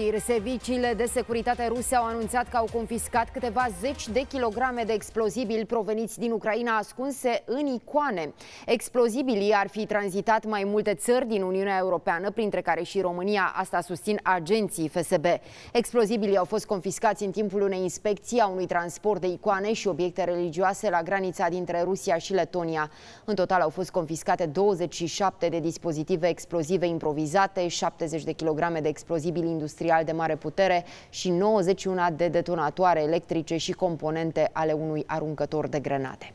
știri, serviciile de securitate ruse au anunțat că au confiscat câteva zeci de kilograme de explozibili proveniți din Ucraina ascunse în icoane. Explozibilii ar fi tranzitat mai multe țări din Uniunea Europeană, printre care și România. Asta susțin agenții FSB. Explozibilii au fost confiscați în timpul unei inspecții a unui transport de icoane și obiecte religioase la granița dintre Rusia și Letonia. În total au fost confiscate 27 de dispozitive explozive improvizate, 70 de kilograme de explozibili industriali industrial de mare putere și 91 de detonatoare electrice și componente ale unui aruncător de grenade.